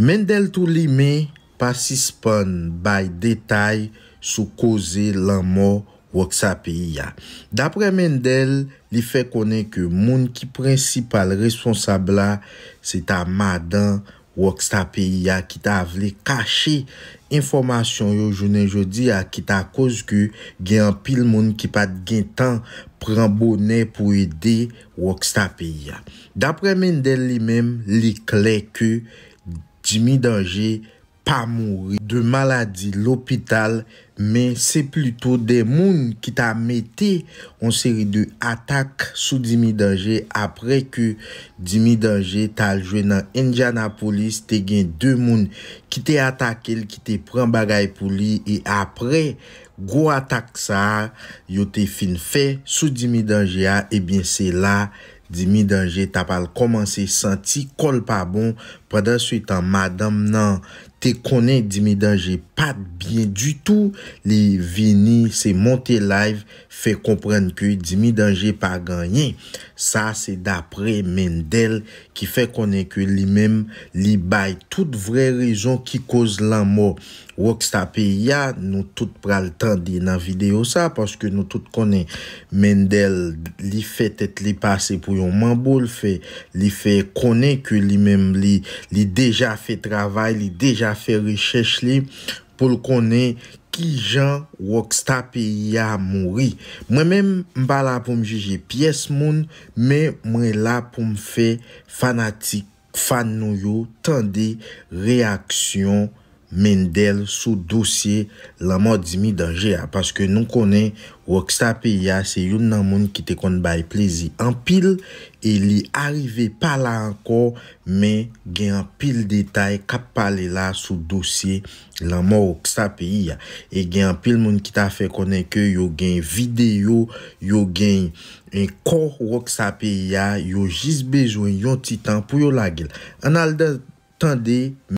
Mendel tou li me pasispon bay detay sou koze lan mo wak sa piya. Dapre Mendel, li fe konen ke moun ki prinsipal responsabla se ta madan wak sa piya ki ta avle kache informasyon yo jounen jodi a ki ta koz ke gen pil moun ki pat gen tan pran bonen pou ede wak sa piya. Dapre Mendel li mem, li klek ke... Dimi Danje pa mouri de maladi lopital men se pluto de moun ki ta mette on seri de atak sou Dimi Danje apre ke Dimi Danje tal jwen nan Indianapolis te gen de moun ki te atak el ki te pren bagay pou li e apre go atak sa yo te fin fe sou Dimi Danje a ebyen se la. Dimi danje tapal koman se senti kol pa bon pradanswitan madam nan te konen dimi danje pat bien du tout li vini se monte live fe komprenne kwe dimi danje pa ganyen. Sa se dapre Mendel ki fe konen kwe li mem li bay tout vre rezon ki koz lanmo. Woksta P.I.A. nou tout pral tendi nan videyo sa paske nou tout kone Mendel li fet et li pase pou yon manbol fe li fe kone ke li mem li deja fe travay, li deja fe rechech li pou l kone ki jan Woksta P.I.A. mori. Mwen men mba la pou mjeje piyes moun men mwen la pou mfe fanatik, fan nou yo tendi reaksyon mendele sou dosye la ma di mi danje a paske nou konen wakisa pe ya se yon nan moun ki te kon bayi plezi an pil e li arrive pa la anko men gen an pil detay kap pale la sou dosye la ma wakisa pe ya e gen an pil moun ki ta fe konen ke yo gen video yo gen kon wakisa pe ya yo jis bejwen yon titan pou yo lagil an al de tande